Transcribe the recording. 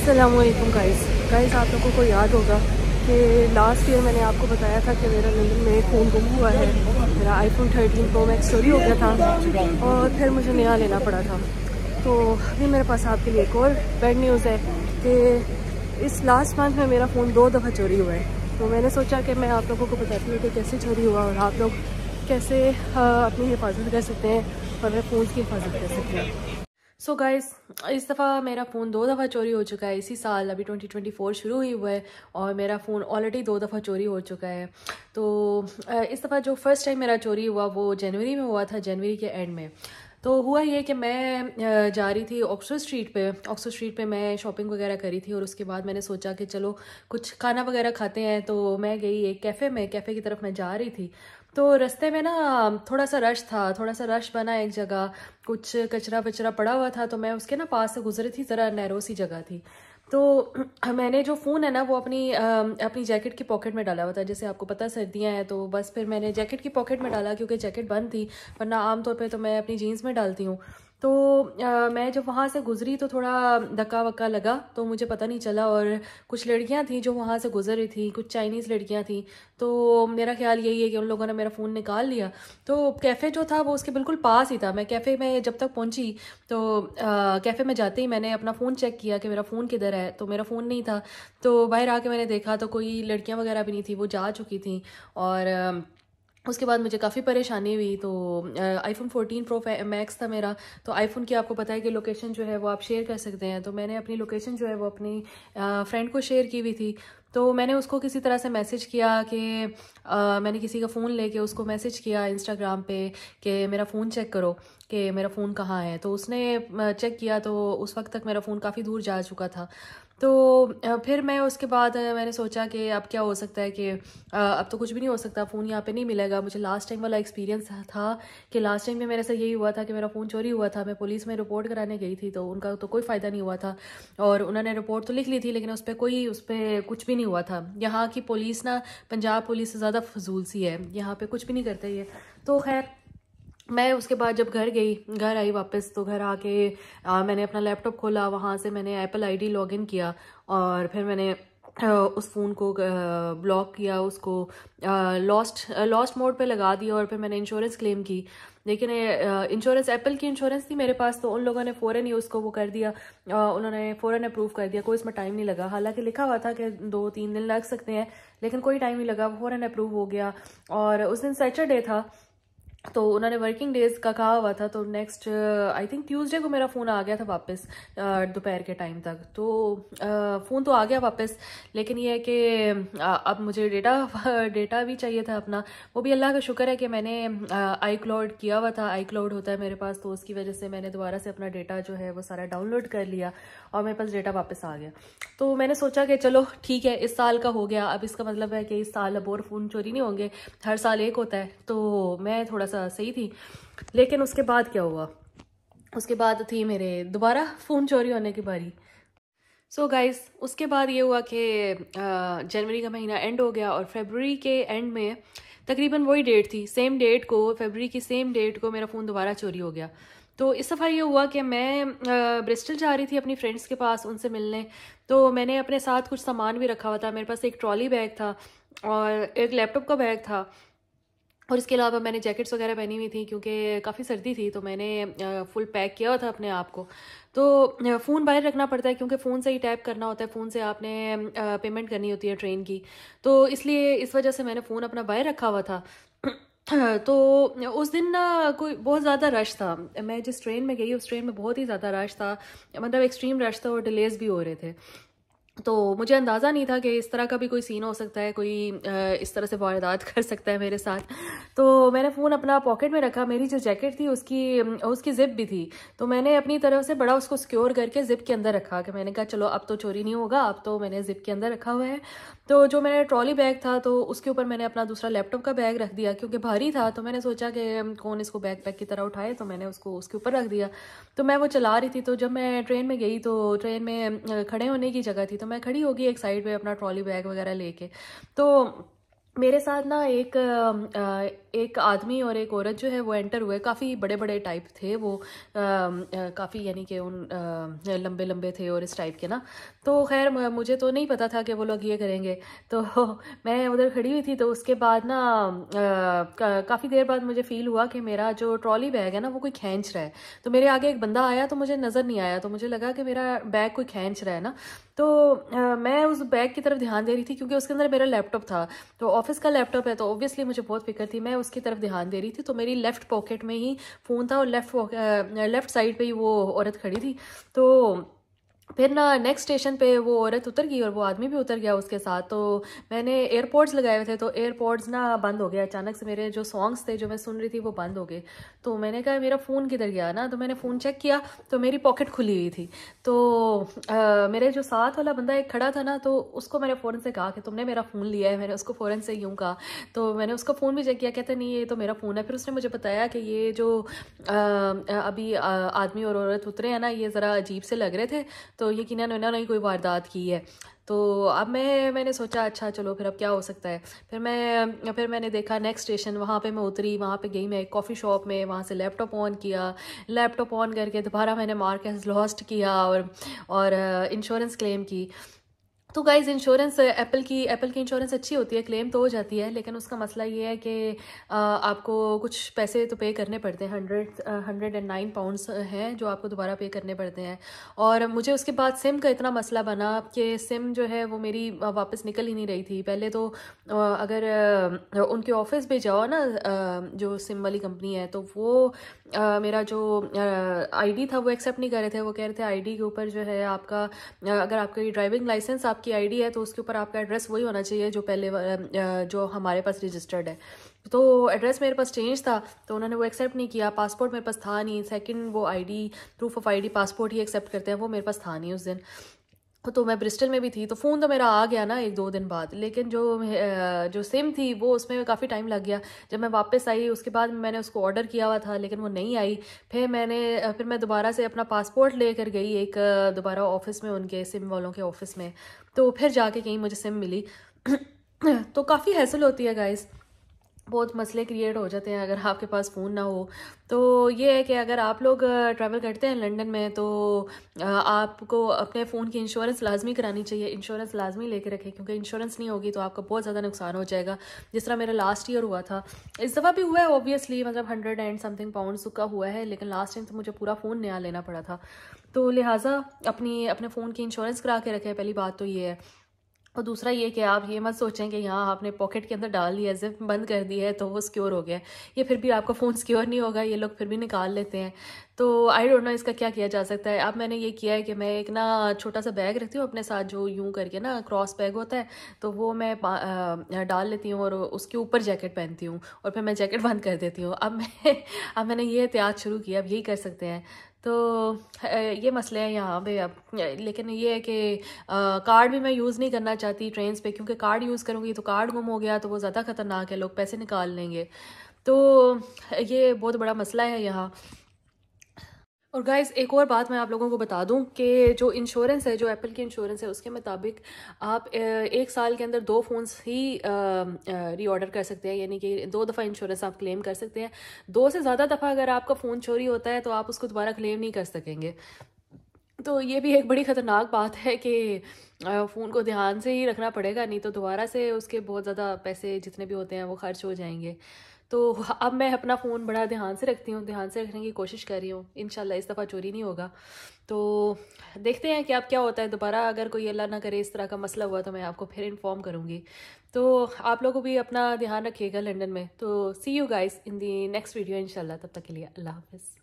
Aslam guys guys आप लोगों को याद होगा कि लास्ट ईयर मैंने आपको बताया था कि मेरा लंदन में फ़ोन गुम हुआ है मेरा आईफोन 13 प्रो मैक्स चोरी हो गया था और फिर मुझे नया लेना पड़ा था तो अभी मेरे पास आपके लिए एक और बैड न्यूज़ है कि इस लास्ट मंथ में मेरा फ़ोन दो दफ़ा चोरी हुआ है तो मैंने सोचा कि मैं आप लोगों को बताती हूँ कि कैसे चोरी हुआ और आप लोग कैसे अपनी हिफाजत कर सकते हैं और मेरे फ़ोन की हिफाजत कर सकते हैं सो so गाइस इस दफ़ा मेरा फ़ोन दो दफ़ा चोरी हो चुका है इसी साल अभी 2024 शुरू हुई हुआ है और मेरा फ़ोन ऑलरेडी दो दफ़ा चोरी हो चुका है तो इस दफ़ा जो फर्स्ट टाइम मेरा चोरी हुआ वो जनवरी में हुआ था जनवरी के एंड में तो हुआ ये कि मैं जा रही थी ऑक्सफर्ड स्ट्रीट पे ऑक्सफर्ड स्ट्रीट पे मैं शॉपिंग वगैरह करी थी और उसके बाद मैंने सोचा कि चलो कुछ खाना वगैरह खाते हैं तो मैं गई एक कैफ़े में कैफ़े की तरफ मैं जा रही थी तो रस्ते में ना थोड़ा सा रश था थोड़ा सा रश बना एक जगह कुछ कचरा वचरा पड़ा हुआ था तो मैं उसके ना पास से गुजरी थी ज़रा नैरो सी जगह थी तो मैंने जो फ़ोन है ना वो अपनी आ, अपनी जैकेट की पॉकेट में डाला हुआ था जैसे आपको पता सर्दियाँ हैं तो बस फिर मैंने जैकेट की पॉकेट में डाला क्योंकि जैकेट बंद थी वरना आमतौर पर तो मैं अपनी जीन्स में डालती हूँ तो आ, मैं जब वहाँ से गुजरी तो थोड़ा धक्का वक्का लगा तो मुझे पता नहीं चला और कुछ लड़कियाँ थी जो वहाँ से गुजर रही थी कुछ चाइनीज़ लड़कियाँ थी तो मेरा ख्याल यही है कि उन लोगों ने मेरा फ़ोन निकाल लिया तो कैफ़े जो था वो उसके बिल्कुल पास ही था मैं कैफ़े में जब तक पहुँची तो कैफ़े में जाते ही मैंने अपना फ़ोन चेक किया कि मेरा फ़ोन किधर है तो मेरा फ़ोन नहीं था तो बाहर आके मैंने देखा तो कोई लड़कियाँ वगैरह भी नहीं थी वो जा चुकी थी और उसके बाद मुझे काफ़ी परेशानी हुई तो आईफोन फोर्टीन प्रो मैक्स था मेरा तो आईफोन की आपको पता है कि लोकेशन जो है वो आप शेयर कर सकते हैं तो मैंने अपनी लोकेशन जो है वो अपनी फ्रेंड को शेयर की हुई थी तो मैंने उसको किसी तरह से मैसेज किया कि आ, मैंने किसी का फ़ोन लेके उसको मैसेज किया इंस्टाग्राम पे कि मेरा फ़ोन चेक करो कि मेरा फ़ोन कहाँ है तो उसने चेक किया तो उस वक्त तक मेरा फ़ोन काफ़ी दूर जा चुका था तो फिर मैं उसके बाद मैंने सोचा कि अब क्या हो सकता है कि अब तो कुछ भी नहीं हो सकता फ़ोन यहाँ पे नहीं मिलेगा मुझे लास्ट टाइम वाला एक्सपीरियंस था कि लास्ट टाइम में मेरे से यही हुआ था कि मेरा फ़ोन चोरी हुआ था मैं पुलिस में रिपोर्ट कराने गई थी तो उनका तो कोई फ़ायदा नहीं हुआ था और उन्होंने रिपोर्ट तो लिख ली थी लेकिन उस पर कोई उस पर कुछ भी नहीं हुआ था यहाँ की पुलिस ना पंजाब पुलिस से ज़्यादा फजूल सी है यहाँ पे कुछ भी नहीं करते ये तो खैर मैं उसके बाद जब घर गई घर आई वापस तो घर आके मैंने अपना लैपटॉप खोला वहाँ से मैंने एप्पल आईडी लॉगिन किया और फिर मैंने उस फ़ोन को ब्लॉक किया उसको लॉस्ट लॉस्ट मोड पे लगा दिया और फिर मैंने इंश्योरेंस क्लेम की लेकिन इंश्योरेंस एप्पल की इंश्योरेंस थी मेरे पास तो उन लोगों ने फ़ौरन ही उसको वो कर दिया उन्होंने फ़ौरन अप्रूव कर दिया कोई इसमें टाइम नहीं लगा हालांकि लिखा हुआ था कि दो तीन दिन लग सकते हैं लेकिन कोई टाइम नहीं लगा फ़ौरन अप्रूव हो गया और उस दिन सैटरडे था तो उन्होंने वर्किंग डेज़ का कहा हुआ था तो नेक्स्ट आई थिंक ट्यूसडे को मेरा फ़ोन आ गया था वापस uh, दोपहर के टाइम तक तो फ़ोन uh, तो आ गया वापस लेकिन ये है कि uh, अब मुझे डेटा डेटा भी चाहिए था अपना वो भी अल्लाह का शुक्र है कि मैंने आई क्लाउड किया हुआ था आई क्लाउड होता है मेरे पास तो उसकी वजह से मैंने दोबारा से अपना डेटा जो है वो सारा डाउनलोड कर लिया और मेरे पास डेटा वापस आ गया तो मैंने सोचा कि चलो ठीक है इस साल का हो गया अब इसका मतलब है कि इस साल अब और फ़ोन चोरी नहीं होंगे हर साल एक होता है तो मैं थोड़ा सा सही थी लेकिन उसके बाद क्या हुआ उसके बाद थी मेरे दोबारा फ़ोन चोरी होने की बारी सो so गाइस उसके बाद ये हुआ कि जनवरी का महीना एंड हो गया और फेबररी के एंड में तकरीबन वही डेट थी सेम डेट को फेबररी की सेम डेट को मेरा फ़ोन दोबारा चोरी हो गया तो इस सफ़र ये हुआ कि मैं ब्रिस्टल जा रही थी अपनी फ्रेंड्स के पास उनसे मिलने तो मैंने अपने साथ कुछ सामान भी रखा हुआ था मेरे पास एक ट्रॉली बैग था और एक लैपटॉप का बैग था और इसके अलावा मैंने जैकेट्स वगैरह पहनी हुई थी क्योंकि काफ़ी सर्दी थी तो मैंने फुल पैक किया हुआ था अपने आप को तो फ़ोन बाहर रखना पड़ता है क्योंकि फ़ोन से ही टैप करना होता है फ़ोन से आपने पेमेंट करनी होती है ट्रेन की तो इसलिए इस वजह से मैंने फ़ोन अपना बाहर रखा हुआ था तो उस दिन ना कोई बहुत ज़्यादा रश था मैं जिस ट्रेन में गई उस ट्रेन में बहुत ही ज़्यादा रश था मतलब एक्सट्रीम रश था और डिलेज भी हो रहे थे तो मुझे अंदाज़ा नहीं था कि इस तरह का भी कोई सीन हो सकता है कोई इस तरह से वारदात कर सकता है मेरे साथ तो मैंने फ़ोन अपना पॉकेट में रखा मेरी जो जैकेट थी उसकी उसकी ज़िप भी थी तो मैंने अपनी तरफ से बड़ा उसको सिक्योर करके ज़िप के अंदर रखा कि मैंने कहा चलो अब तो चोरी नहीं होगा अब तो मैंने ज़िप के अंदर रखा हुआ है तो जो मेरा ट्रॉली बैग था तो उसके ऊपर मैंने अपना दूसरा लैपटॉप का बैग रख दिया क्योंकि भारी था तो मैंने सोचा कि कौन इसको बैग पैक की तरह उठाए तो मैंने उसको उसके ऊपर रख दिया तो मैं वो चला रही थी तो जब मैं ट्रेन में गई तो ट्रेन में खड़े होने की जगह थी तो मैं खड़ी होगी एक साइड पे अपना ट्रॉली बैग वगैरह लेके तो मेरे साथ ना एक आ, आ, एक आदमी और एक औरत जो है वो एंटर हुए काफ़ी बड़े बड़े टाइप थे वो काफ़ी यानी कि उन लंबे लंबे थे और इस टाइप के ना तो खैर मुझे तो नहीं पता था कि वो लोग ये करेंगे तो मैं उधर खड़ी हुई थी तो उसके बाद ना का, काफ़ी देर बाद मुझे फ़ील हुआ कि मेरा जो ट्रॉली बैग है ना वो कोई खींच रहा है तो मेरे आगे एक बंदा आया तो मुझे नज़र नहीं आया तो मुझे लगा कि मेरा बैग कोई खींच रहा है ना तो मैं उस बैग की तरफ ध्यान दे रही थी क्योंकि उसके अंदर मेरा लैपटॉप था तो ऑफिस का लैपटॉप है तो ऑब्वियसली मुझे बहुत फिक्र थी मैं उसकी तरफ ध्यान दे रही थी तो मेरी लेफ़्ट पॉकेट में ही फ़ोन था और लेफ़्ट लेफ़्ट साइड पर ही वो औरत खड़ी थी तो फिर ना नेक्स्ट स्टेशन पे वो औरत उतर गई और वो आदमी भी उतर गया उसके साथ तो मैंने एयरपोर्ट्स लगाए हुए थे तो एयरपोर्ट्स ना बंद हो गया अचानक से मेरे जो सॉन्ग्स थे जो मैं सुन रही थी वो बंद हो गए तो मैंने कहा मेरा फ़ोन किधर गया ना तो मैंने फ़ोन चेक किया तो मेरी पॉकेट खुली हुई थी तो आ, मेरे जो साथ वाला बंदा एक खड़ा था ना तो उसको मैंने फ़ौरन से कहा कि तुमने मेरा फ़ोन लिया है मैंने उसको फ़ौरन से यूँ कहा तो मैंने उसका फ़ोन भी चेक किया कहते नहीं ये तो मेरा फ़ोन है फिर उसने मुझे बताया कि ये जो अभी आदमी और औरत उतरे हैं ना ये ज़रा अजीब से लग रहे थे तो यकीन उन्होंने ही कोई वारदात की है तो अब मैं मैंने सोचा अच्छा चलो फिर अब क्या हो सकता है फिर मैं फिर मैंने देखा नेक्स्ट स्टेशन वहाँ पे मैं उतरी वहाँ पे गई मैं एक कॉफ़ी शॉप में वहाँ से लैपटॉप ऑन किया लैपटॉप ऑन करके दोबारा मैंने मार्केट लॉस्ट किया और और इंश्योरेंस क्लेम की तो गाइज इंश्योरेंस एप्पल की एप्पल की इंश्योरेंस अच्छी होती है क्लेम तो हो जाती है लेकिन उसका मसला ये है कि आपको कुछ पैसे तो पे करने पड़ते हैं hundred hundred and nine pounds हैं जो आपको दोबारा पे करने पड़ते हैं और मुझे उसके बाद सिम का इतना मसला बना कि सिम जो है वो मेरी वापस निकल ही नहीं रही थी पहले तो अगर उनके ऑफिस भी जाओ ना जो सिम वाली कंपनी है तो वो मेरा जो आई था वो एक्सेप्ट नहीं कर रहे थे वो कह रहे थे आई के ऊपर जो है आपका अगर आपका ड्राइविंग लाइसेंस आप आपकी आईडी है तो उसके ऊपर आपका एड्रेस वही होना चाहिए जो पहले जो हमारे पास रजिस्टर्ड है तो एड्रेस मेरे पास चेंज था तो उन्होंने वो एक्सेप्ट नहीं किया पासपोर्ट मेरे पास था नहीं सेकंड वो ID proof of ID passport ही एक्सेप्ट करते हैं वो मेरे पास था नहीं उस दिन तो मैं ब्रिस्टल में भी थी तो फ़ोन तो मेरा आ गया ना एक दो दिन बाद लेकिन जो जो सिम थी वो उसमें काफ़ी टाइम लग गया जब मैं वापस आई उसके बाद मैंने उसको ऑर्डर किया हुआ था लेकिन वो नहीं आई फिर मैंने फिर मैं दोबारा से अपना पासपोर्ट लेकर गई एक दोबारा ऑफिस में उनके सिम वालों के ऑफिस में तो फिर जाके कहीं मुझसे मिली तो काफ़ी हैसल होती है गाइज़ बहुत मसले क्रिएट हो जाते हैं अगर आपके पास फ़ोन ना हो तो ये है कि अगर आप लोग ट्रैवल करते हैं लंदन में तो आपको अपने फ़ोन की इंश्योरेंस लाजमी करानी चाहिए इंश्योरेंस लाजमी लेके रखें क्योंकि इंश्योरेंस नहीं होगी तो आपका बहुत ज़्यादा नुकसान हो जाएगा जिस तरह मेरा लास्ट ईयर हुआ था इस दफ़ा भी हुआ है ऑब्वियसली मतलब हंड्रेड एंड समथिंग पाउंड का हुआ है लेकिन लास्ट टाइम तो मुझे पूरा फ़ोन नया लेना पड़ा था तो लिहाजा अपनी अपने फ़ोन की इंश्योरेंस करा के रखें पहली बात तो ये है और दूसरा ये कि आप ये मत सोचें कि यहाँ आपने पॉकेट के अंदर डाल लिया जिप बंद कर दी है तो वो सिक्योर हो गया ये फिर भी आपका फ़ोन सिक्योर नहीं होगा ये लोग फिर भी निकाल लेते हैं तो आई डोंट नो इसका क्या किया जा सकता है अब मैंने ये किया है कि मैं एक ना छोटा सा बैग रखती हूँ अपने साथ जो यूं करके ना क्रॉस बैग होता है तो वो मैं डाल लेती हूँ और उसके ऊपर जैकेट पहनती हूँ और फिर मैं जैकेट बंद कर देती हूँ अब मैं अब मैंने ये एहतियात शुरू किया अब यही कर सकते हैं तो ये मसले हैं यहाँ पे अब लेकिन ये है कि कार्ड भी मैं यूज़ नहीं करना चाहती ट्रेन पे क्योंकि कार्ड यूज़ करूँगी तो कार्ड गुम हो गया तो वो ज़्यादा ख़तरनाक है लोग पैसे निकाल लेंगे तो ये बहुत बड़ा मसला है यहाँ और गाइज़ एक और बात मैं आप लोगों को बता दूं कि जो इंश्योरेंस है जो एप्पल की इंश्योरेंस है उसके मुताबिक आप एक साल के अंदर दो फ़ोन्स ही रीऑर्डर कर सकते हैं यानी कि दो दफ़ा इंश्योरेंस आप क्लेम कर सकते हैं दो से ज़्यादा दफ़ा अगर आपका फ़ोन चोरी होता है तो आप उसको दोबारा क्लेम नहीं कर सकेंगे तो ये भी एक बड़ी ख़तरनाक बात है कि फ़ोन को ध्यान से ही रखना पड़ेगा नहीं तो दोबारा से उसके बहुत ज़्यादा पैसे जितने भी होते हैं वो खर्च हो जाएंगे तो अब मैं अपना फ़ोन बड़ा ध्यान से रखती हूँ ध्यान से रखने की कोशिश कर रही हूँ इन इस दफ़ा चोरी नहीं होगा तो देखते हैं कि अब क्या होता है दोबारा अगर कोई अल्लाह ना करे इस तरह का मसला हुआ तो मैं आपको फिर इन्फॉर्म करूँगी तो आप लोगों भी अपना ध्यान रखिएगा लंदन में तो see you guys in the next video इंशाल्लाह तब तक के लिए अल्लाह हाफिज़